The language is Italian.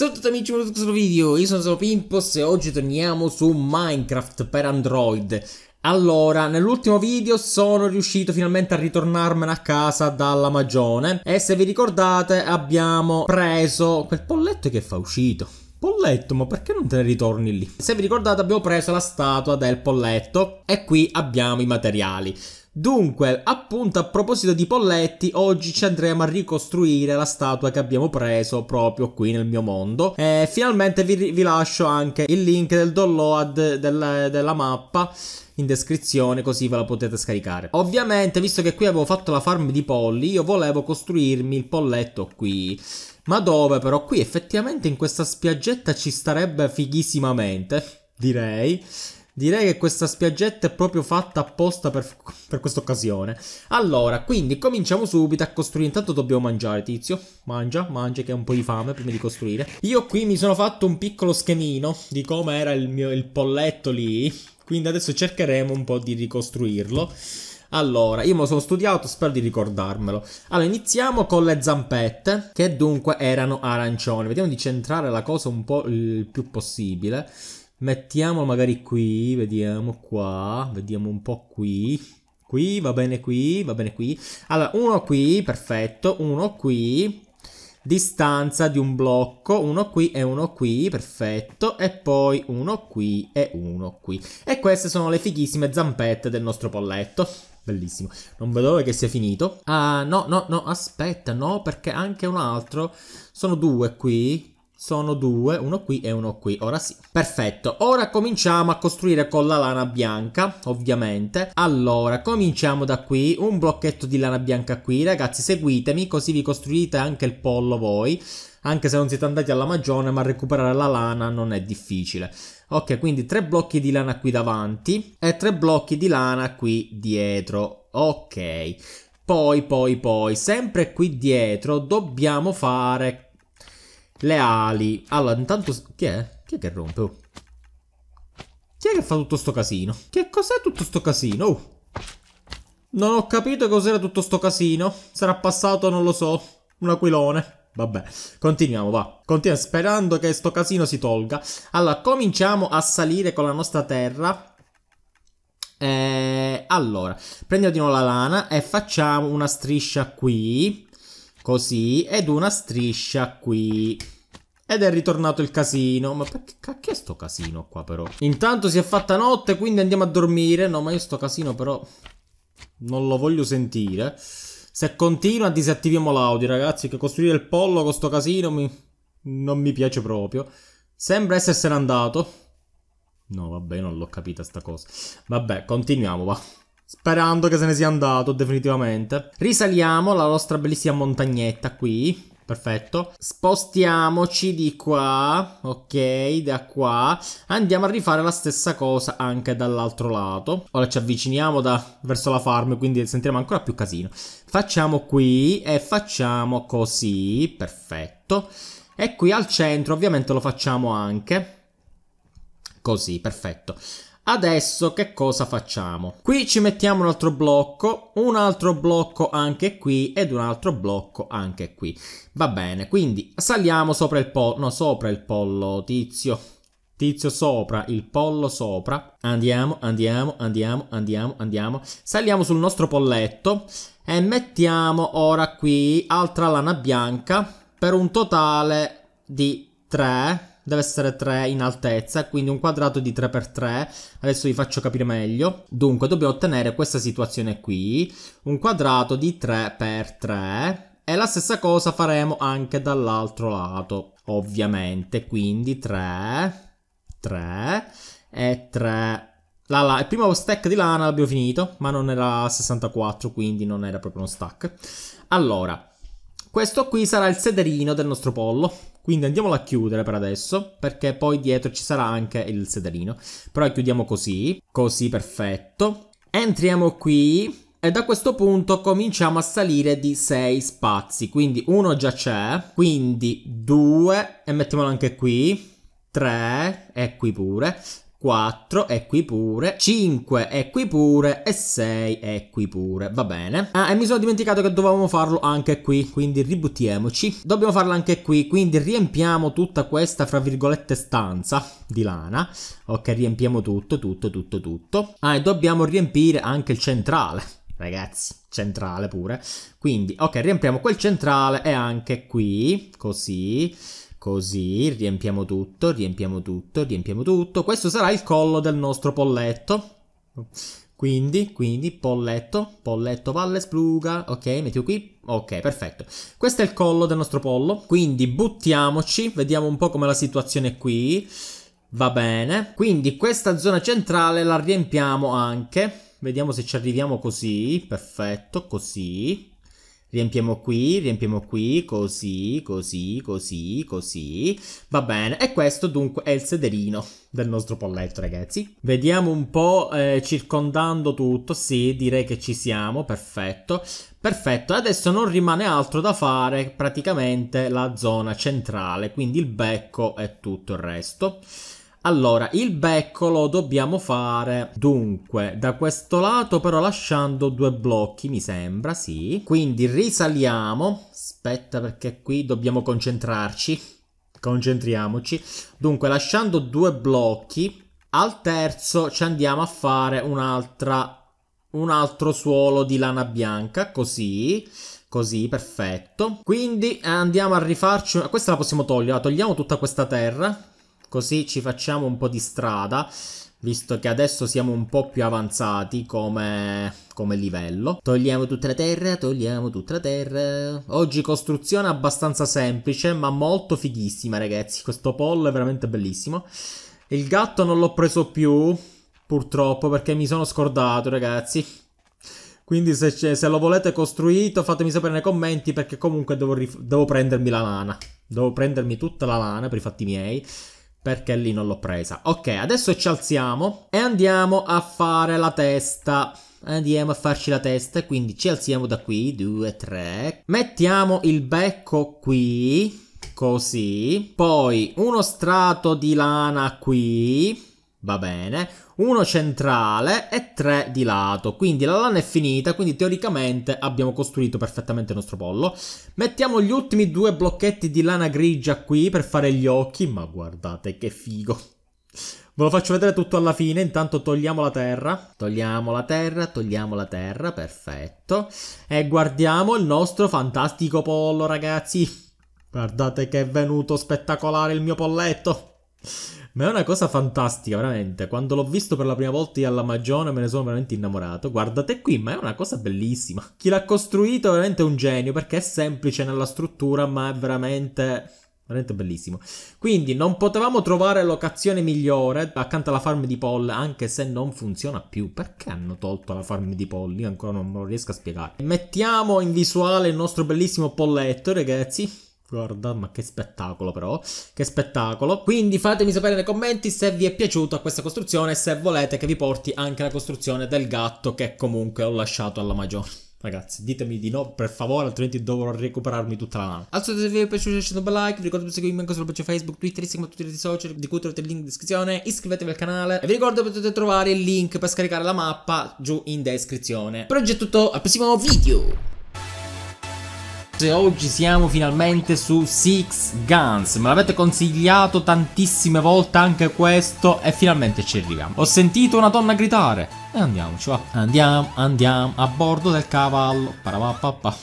Ciao a tutti amici, benvenuti in questo video, io sono Pimpos e oggi torniamo su Minecraft per Android allora, nell'ultimo video sono riuscito finalmente a ritornarmene a casa dalla magione e se vi ricordate abbiamo preso quel polletto che fa uscito. Polletto, ma perché non te ne ritorni lì? Se vi ricordate abbiamo preso la statua del polletto e qui abbiamo i materiali. Dunque, appunto a proposito di Polletti, oggi ci andremo a ricostruire la statua che abbiamo preso proprio qui nel mio mondo. E finalmente vi, vi lascio anche il link del download del, della mappa in descrizione così ve la potete scaricare. Ovviamente, visto che qui avevo fatto la farm di polli, io volevo costruirmi il polletto qui. Ma dove però? Qui effettivamente in questa spiaggetta ci starebbe fighissimamente, direi. Direi che questa spiaggetta è proprio fatta apposta per, per questa occasione. Allora, quindi cominciamo subito a costruire. Intanto dobbiamo mangiare, tizio. Mangia, mangia che ho un po' di fame prima di costruire. Io qui mi sono fatto un piccolo schemino di come era il mio il polletto lì. Quindi adesso cercheremo un po' di ricostruirlo. Allora, io me lo sono studiato, spero di ricordarmelo. Allora, iniziamo con le zampette, che dunque erano arancione. Vediamo di centrare la cosa un po' il più possibile mettiamo magari qui, vediamo qua, vediamo un po' qui. Qui, va bene qui, va bene qui. Allora, uno qui, perfetto, uno qui. Distanza di un blocco, uno qui e uno qui, perfetto. E poi uno qui e uno qui. E queste sono le fighissime zampette del nostro polletto. Bellissimo. Non vedo l'ora che sia finito. Ah, no, no, no, aspetta, no, perché anche un altro. Sono due qui. Sono due, uno qui e uno qui, ora sì. Perfetto, ora cominciamo a costruire con la lana bianca, ovviamente. Allora, cominciamo da qui, un blocchetto di lana bianca qui, ragazzi, seguitemi così vi costruite anche il pollo voi. Anche se non siete andati alla magione, ma recuperare la lana non è difficile. Ok, quindi tre blocchi di lana qui davanti e tre blocchi di lana qui dietro. Ok. Poi, poi, poi, sempre qui dietro dobbiamo fare le ali. Allora, intanto... Chi è? Chi è che rompe? Oh. Chi è che fa tutto sto casino? Che cos'è tutto sto casino? Oh. Non ho capito cos'era tutto sto casino. Sarà passato, non lo so, un aquilone. Vabbè, continuiamo, va. Continuiamo, sperando che sto casino si tolga. Allora, cominciamo a salire con la nostra terra. E... Eh, allora, prendiamo di nuovo la lana e facciamo una striscia qui. Così, ed una striscia qui. Ed è ritornato il casino. Ma perché cacchio è sto casino qua però? Intanto si è fatta notte, quindi andiamo a dormire. No, ma io sto casino però non lo voglio sentire. Se continua disattiviamo l'audio, ragazzi, che costruire il pollo con sto casino mi... non mi piace proprio. Sembra essersene andato. No, vabbè, non l'ho capita sta cosa. Vabbè, continuiamo, va. Sperando che se ne sia andato definitivamente. Risaliamo la nostra bellissima montagnetta qui. Perfetto. Spostiamoci di qua. Ok, da qua. Andiamo a rifare la stessa cosa anche dall'altro lato. Ora ci avviciniamo da, verso la farm, quindi sentiremo ancora più casino. Facciamo qui e facciamo così. Perfetto. E qui al centro ovviamente lo facciamo anche. Così, perfetto. Adesso che cosa facciamo? Qui ci mettiamo un altro blocco, un altro blocco anche qui ed un altro blocco anche qui. Va bene, quindi saliamo sopra il pollo, no, sopra il pollo, tizio. Tizio sopra, il pollo sopra. Andiamo, andiamo, andiamo, andiamo, andiamo. Saliamo sul nostro polletto e mettiamo ora qui altra lana bianca per un totale di 3 deve essere 3 in altezza, quindi un quadrato di 3x3. Adesso vi faccio capire meglio. Dunque, dobbiamo ottenere questa situazione qui, un quadrato di 3x3. E la stessa cosa faremo anche dall'altro lato, ovviamente. Quindi 3, 3 e 3. La, la, il primo stack di lana l'abbiamo finito, ma non era 64, quindi non era proprio uno stack. Allora, questo qui sarà il sederino del nostro pollo, quindi andiamolo a chiudere per adesso, perché poi dietro ci sarà anche il sederino. Però chiudiamo così, così perfetto. Entriamo qui e da questo punto cominciamo a salire di 6 spazi, quindi uno già c'è, quindi 2 e mettiamolo anche qui, 3 e qui pure, 4 è qui pure, 5 è qui pure e 6 è qui pure, va bene. Ah, e mi sono dimenticato che dovevamo farlo anche qui, quindi ributtiamoci. Dobbiamo farlo anche qui, quindi riempiamo tutta questa, fra virgolette, stanza di lana. Ok, riempiamo tutto, tutto, tutto, tutto. Ah, e dobbiamo riempire anche il centrale, ragazzi, centrale pure. Quindi, ok, riempiamo quel centrale e anche qui, così... Così, riempiamo tutto, riempiamo tutto, riempiamo tutto. Questo sarà il collo del nostro polletto. Quindi, quindi, polletto, polletto, valle, spluga, ok, metti qui, ok, perfetto. Questo è il collo del nostro pollo, quindi buttiamoci, vediamo un po' come la situazione è qui. Va bene, quindi questa zona centrale la riempiamo anche, vediamo se ci arriviamo così, perfetto, così. Riempiamo qui, riempiamo qui, così, così, così, così. Va bene, e questo dunque è il sederino del nostro polletto, ragazzi. Vediamo un po' eh, circondando tutto, sì, direi che ci siamo, perfetto. Perfetto, adesso non rimane altro da fare praticamente la zona centrale, quindi il becco e tutto il resto. Allora, il becco lo dobbiamo fare dunque da questo lato però lasciando due blocchi mi sembra, sì. Quindi risaliamo, aspetta perché qui dobbiamo concentrarci, concentriamoci. Dunque lasciando due blocchi, al terzo ci andiamo a fare un'altra, un altro suolo di lana bianca, così. Così, perfetto. Quindi eh, andiamo a rifarci... Questa la possiamo togliere, la togliamo tutta questa terra così ci facciamo un po' di strada visto che adesso siamo un po' più avanzati come, come, livello. Togliamo tutta la terra, togliamo tutta la terra. Oggi costruzione abbastanza semplice, ma molto fighissima, ragazzi. Questo pollo è veramente bellissimo. Il gatto non l'ho preso più, purtroppo, perché mi sono scordato, ragazzi. Quindi se, se lo volete costruito fatemi sapere nei commenti perché comunque devo, devo prendermi la lana. Devo prendermi tutta la lana per i fatti miei perché lì non l'ho presa. Ok, adesso ci alziamo e andiamo a fare la testa. Andiamo a farci la testa, quindi ci alziamo da qui, 2, 3. Mettiamo il becco qui, così. Poi uno strato di lana qui va bene, uno centrale e tre di lato, quindi la lana è finita, quindi teoricamente abbiamo costruito perfettamente il nostro pollo. Mettiamo gli ultimi due blocchetti di lana grigia qui per fare gli occhi, ma guardate che figo. Ve lo faccio vedere tutto alla fine, intanto togliamo la terra, togliamo la terra, togliamo la terra, perfetto. E guardiamo il nostro fantastico pollo ragazzi. Guardate che è venuto spettacolare il mio polletto. Ma è una cosa fantastica, veramente. Quando l'ho visto per la prima volta alla Magione me ne sono veramente innamorato. Guardate qui, ma è una cosa bellissima. Chi l'ha costruito è veramente un genio perché è semplice nella struttura, ma è veramente veramente bellissimo. Quindi non potevamo trovare locazione migliore accanto alla farm di polli, anche se non funziona più. Perché hanno tolto la farm di polli? Io ancora non lo riesco a spiegare. Mettiamo in visuale il nostro bellissimo polletto, ragazzi. Guarda, ma che spettacolo però, che spettacolo. Quindi fatemi sapere nei commenti se vi è piaciuta questa costruzione e se volete che vi porti anche la costruzione del gatto che comunque ho lasciato alla maggiore. Ragazzi, ditemi di no, per favore, altrimenti dovrò recuperarmi tutta la mano. Also, se vi è piaciuto, lasciate un bel like. Vi ricordo di seguirmi anche sulla pagina Facebook, Twitter, Instagram, e tutti i social, di cui trovate il link in descrizione. Iscrivetevi al canale. E vi ricordo che potete trovare il link per scaricare la mappa giù in descrizione. Per oggi è tutto, al prossimo video! Se oggi siamo finalmente su Six Guns Me l'avete consigliato tantissime volte anche questo e finalmente ci arriviamo Ho sentito una donna gridare e andiamoci va Andiamo, andiamo a bordo del cavallo Parapapapa